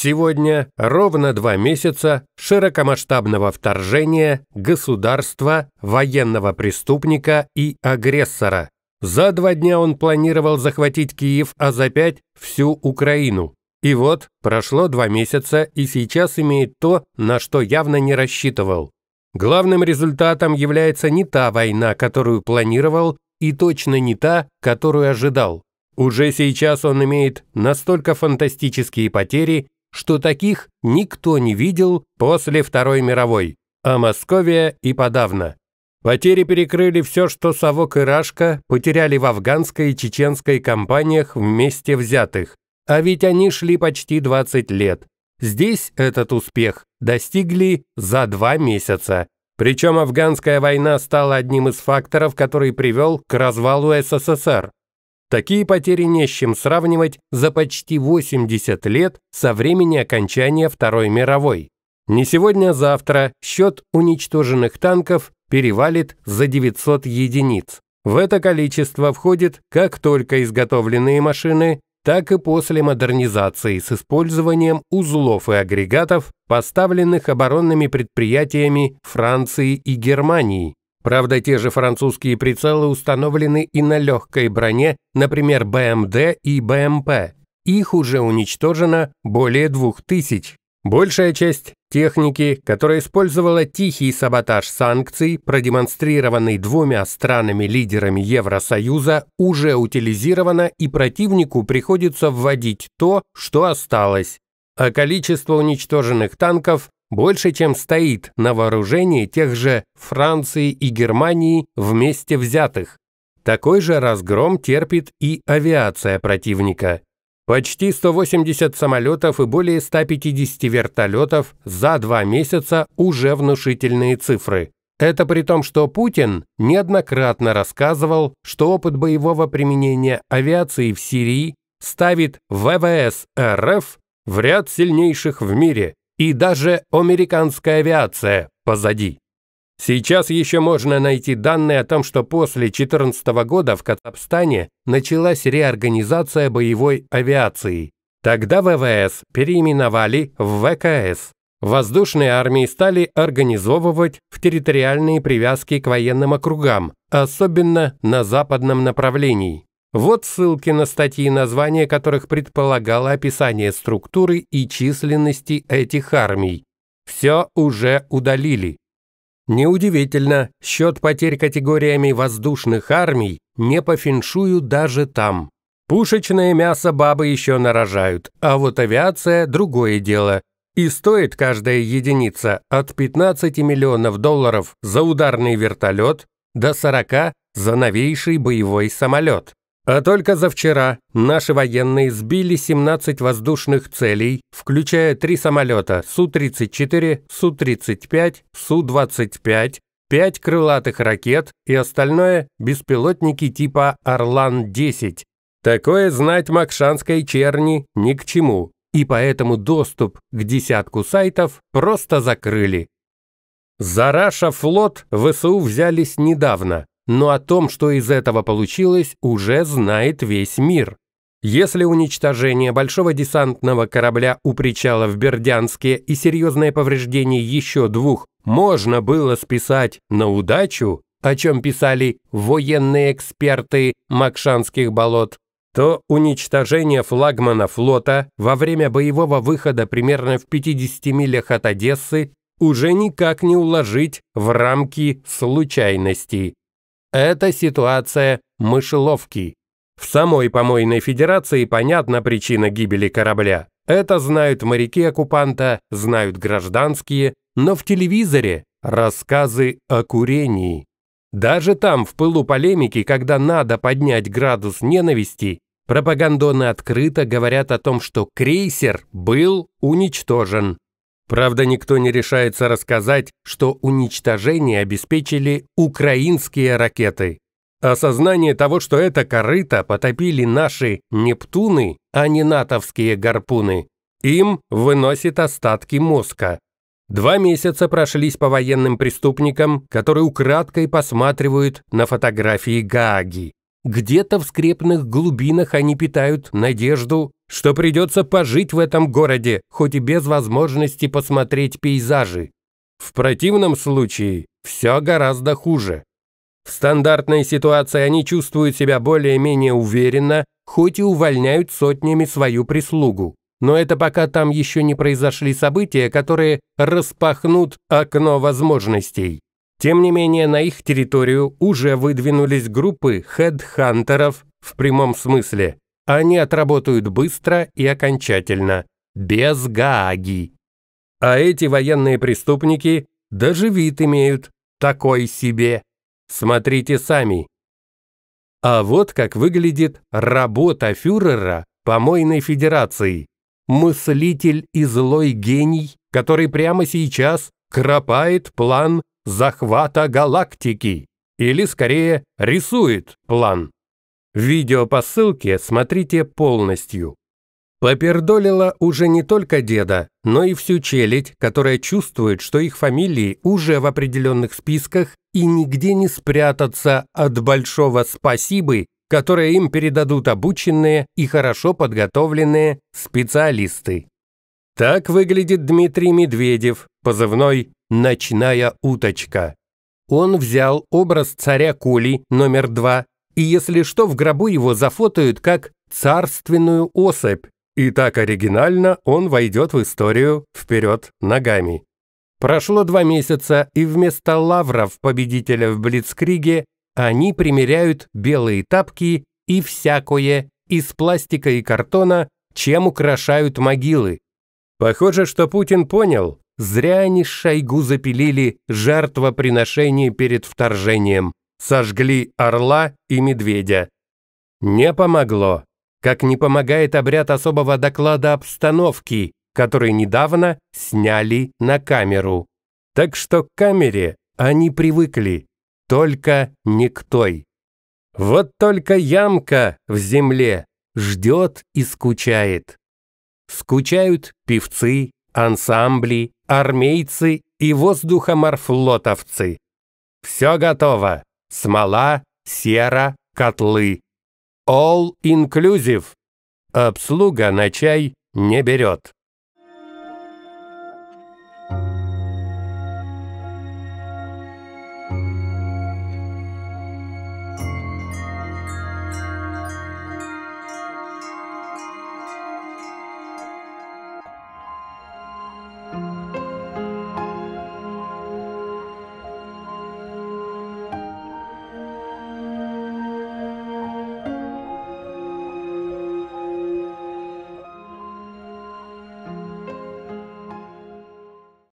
Сегодня ровно два месяца широкомасштабного вторжения государства, военного преступника и агрессора. За два дня он планировал захватить Киев, а за пять – всю Украину. И вот прошло два месяца и сейчас имеет то, на что явно не рассчитывал. Главным результатом является не та война, которую планировал, и точно не та, которую ожидал. Уже сейчас он имеет настолько фантастические потери, что таких никто не видел после Второй мировой, а Московия и подавно. Потери перекрыли все, что Совок и Рашка потеряли в афганской и чеченской кампаниях вместе взятых, а ведь они шли почти 20 лет. Здесь этот успех достигли за два месяца. Причем афганская война стала одним из факторов, который привел к развалу СССР. Такие потери не с чем сравнивать за почти 80 лет со времени окончания Второй мировой. Не сегодня-завтра а счет уничтоженных танков перевалит за 900 единиц. В это количество входит как только изготовленные машины, так и после модернизации с использованием узлов и агрегатов, поставленных оборонными предприятиями Франции и Германии, Правда, те же французские прицелы установлены и на легкой броне, например, БМД и БМП. Их уже уничтожено более двух тысяч. Большая часть техники, которая использовала тихий саботаж санкций, продемонстрированный двумя странами-лидерами Евросоюза, уже утилизирована и противнику приходится вводить то, что осталось. А количество уничтоженных танков больше, чем стоит на вооружении тех же Франции и Германии вместе взятых. Такой же разгром терпит и авиация противника. Почти 180 самолетов и более 150 вертолетов за два месяца уже внушительные цифры. Это при том, что Путин неоднократно рассказывал, что опыт боевого применения авиации в Сирии ставит ВВС РФ в ряд сильнейших в мире, и даже американская авиация позади. Сейчас еще можно найти данные о том, что после 2014 года в Казахстане началась реорганизация боевой авиации. Тогда ВВС переименовали в ВКС. Воздушные армии стали организовывать в территориальные привязки к военным округам, особенно на западном направлении. Вот ссылки на статьи, названия которых предполагало описание структуры и численности этих армий. Все уже удалили. Неудивительно, счет потерь категориями воздушных армий не по феншую даже там. Пушечное мясо бабы еще нарожают, а вот авиация – другое дело. И стоит каждая единица от 15 миллионов долларов за ударный вертолет до 40 за новейший боевой самолет. А только за вчера наши военные сбили 17 воздушных целей, включая три самолета Су-34, Су-35, Су-25, пять крылатых ракет и остальное – беспилотники типа «Орлан-10». Такое знать Макшанской черни ни к чему, и поэтому доступ к десятку сайтов просто закрыли. За Раша флот ВСУ взялись недавно, но о том, что из этого получилось, уже знает весь мир. Если уничтожение большого десантного корабля у причала в Бердянске и серьезное повреждение еще двух можно было списать на удачу, о чем писали военные эксперты Макшанских болот, то уничтожение флагмана флота во время боевого выхода примерно в 50 милях от Одессы уже никак не уложить в рамки случайностей. Это ситуация мышеловки. В самой помойной федерации понятна причина гибели корабля. Это знают моряки оккупанта, знают гражданские, но в телевизоре рассказы о курении. Даже там, в пылу полемики, когда надо поднять градус ненависти, пропагандоны открыто говорят о том, что крейсер был уничтожен. Правда, никто не решается рассказать, что уничтожение обеспечили украинские ракеты. Осознание того, что это корыто потопили наши «Нептуны», а не натовские «Гарпуны», им выносит остатки мозга. Два месяца прошлись по военным преступникам, которые украдкой посматривают на фотографии Гааги. Где-то в скрепных глубинах они питают надежду, что придется пожить в этом городе, хоть и без возможности посмотреть пейзажи. В противном случае все гораздо хуже. В стандартной ситуации они чувствуют себя более-менее уверенно, хоть и увольняют сотнями свою прислугу. Но это пока там еще не произошли события, которые распахнут окно возможностей. Тем не менее, на их территорию уже выдвинулись группы хедхантеров в прямом смысле. Они отработают быстро и окончательно, без Гааги. А эти военные преступники даже вид имеют такой себе. Смотрите сами. А вот как выглядит работа фюрера помойной федерации. Мыслитель и злой гений, который прямо сейчас кропает план захвата галактики, или скорее рисует план. Видео по ссылке смотрите полностью. Попердолила уже не только деда, но и всю челядь, которая чувствует, что их фамилии уже в определенных списках и нигде не спрятаться от большого спасибо, которое им передадут обученные и хорошо подготовленные специалисты. Так выглядит Дмитрий Медведев, позывной «Ночная уточка». Он взял образ царя Коли номер два, и если что, в гробу его зафотают как «царственную особь», и так оригинально он войдет в историю вперед ногами. Прошло два месяца, и вместо лавров победителя в Блицкриге они примеряют белые тапки и всякое из пластика и картона, чем украшают могилы. Похоже, что Путин понял, Зря они Шойгу запилили жертвоприношение перед вторжением, сожгли орла и медведя. Не помогло, как не помогает обряд особого доклада обстановки, который недавно сняли на камеру. Так что к камере они привыкли, только не к той. Вот только ямка в земле ждет и скучает. Скучают певцы, ансамбли, армейцы и воздухоморфлотовцы. Все готово. Смола, сера, котлы. All inclusive. Обслуга на чай не берет.